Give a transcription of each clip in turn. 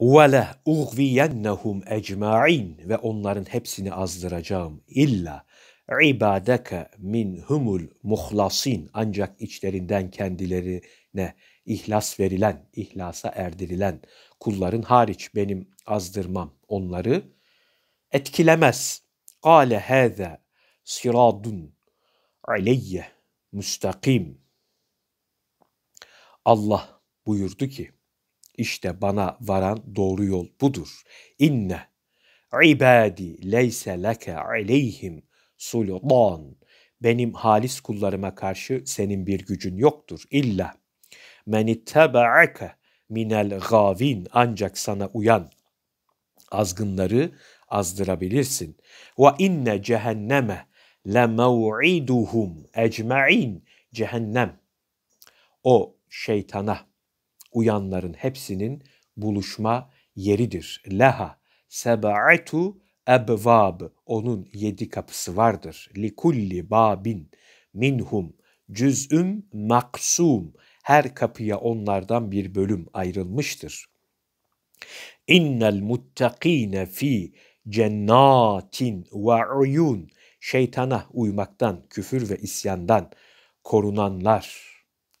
وَلَا اُغْوِيَنَّهُمْ اَجْمَعِينَ Ve onların hepsini azdıracağım. İlla ibadeke minhumul muhlasin ancak içlerinden kendilerine ihlas verilen, ihlasa erdirilen kulların hariç benim azdırmam onları etkilemez. Kale hâze siradun aleyye müstakim. Allah buyurdu ki, işte bana varan doğru yol budur. İnne ibadi leyse leke aleyhim sultan. Benim halis kullarıma karşı senin bir gücün yoktur. İlla men ittebaeke minel gavin ancak sana uyan azgınları azdırabilirsin. Ve inne cehenneme le mev'iduhum ecma'in cehennem. O şeytana uyanların hepsinin buluşma yeridir. Leha seba'atu ebvab onun yedi kapısı vardır. Likulli babin minhum cüz'üm maksum her kapıya onlardan bir bölüm ayrılmıştır. İnnel muttakine fi cennatin ve uyun şeytana uymaktan, küfür ve isyandan korunanlar,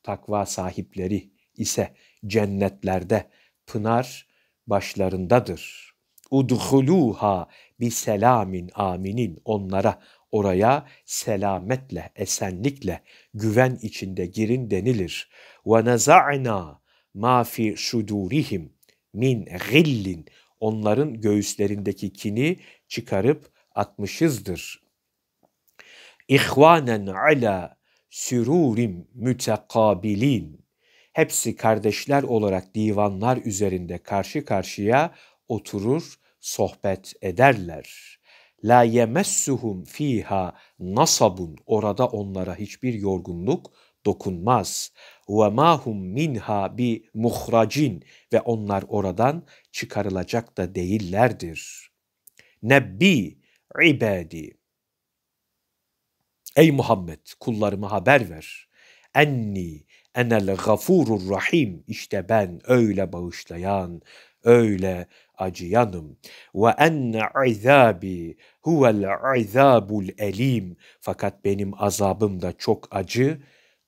takva sahipleri ise cennetlerde pınar başlarındadır. Udhuluha bi selamin aminin onlara oraya selametle, esenlikle, güven içinde girin denilir. Ve naza'na ma fi sudurihim min gillin onların göğüslerindeki kini çıkarıp atmışızdır. İhvanen ala sürurim mütekabilin hepsi kardeşler olarak divanlar üzerinde karşı karşıya oturur, sohbet ederler. La yemessuhum fiha nasabun orada onlara hiçbir yorgunluk dokunmaz. Ve mahum minha bi muhracin ve onlar oradan çıkarılacak da değillerdir. Nebbi ibadi. Ey Muhammed kullarıma haber ver. Enni Enel gafurur rahim. işte ben öyle bağışlayan, öyle acıyanım. Ve enne azabi huvel azabul elim. Fakat benim azabım da çok acı,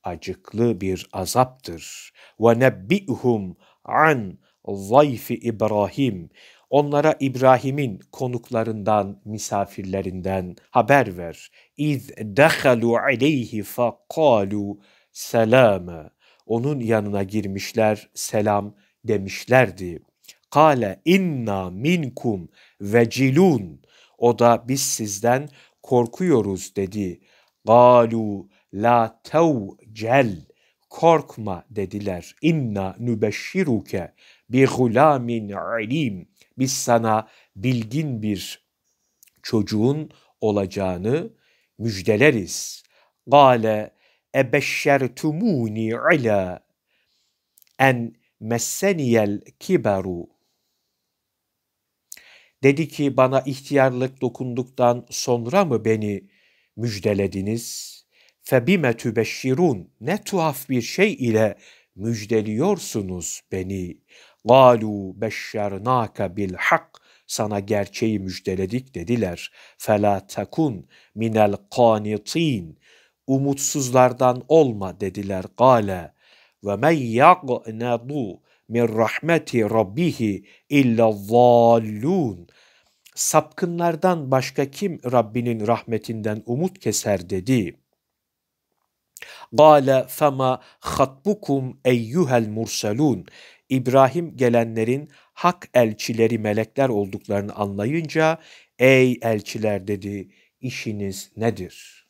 acıklı bir azaptır. Ve nebbi'hum an zayfi İbrahim. Onlara İbrahim'in konuklarından, misafirlerinden haber ver. İz dehalu aleyhi fakalu selame. Onun yanına girmişler selam demişlerdi. Kale inna minkum vecilun. O da biz sizden korkuyoruz dedi. Galu la tevcel korkma dediler. İnna nübeşşiruke bi gulamin alim. Biz sana bilgin bir çocuğun olacağını müjdeleriz. Gale ebeşşertumuni ala en messeniyel kibaru. Dedi ki bana ihtiyarlık dokunduktan sonra mı beni müjdelediniz? Febime tübeşşirun ne tuhaf bir şey ile müjdeliyorsunuz beni. Galu beşşernâke bil hak sana gerçeği müjdeledik dediler. Fela takun minel qanitin umutsuzlardan olma dediler. Gale ve men yagnedu min rahmeti rabbihi illa zallun. Sapkınlardan başka kim Rabbinin rahmetinden umut keser dedi. Gale fema hatbukum eyyuhel Mursalun. İbrahim gelenlerin hak elçileri melekler olduklarını anlayınca ey elçiler dedi işiniz nedir?''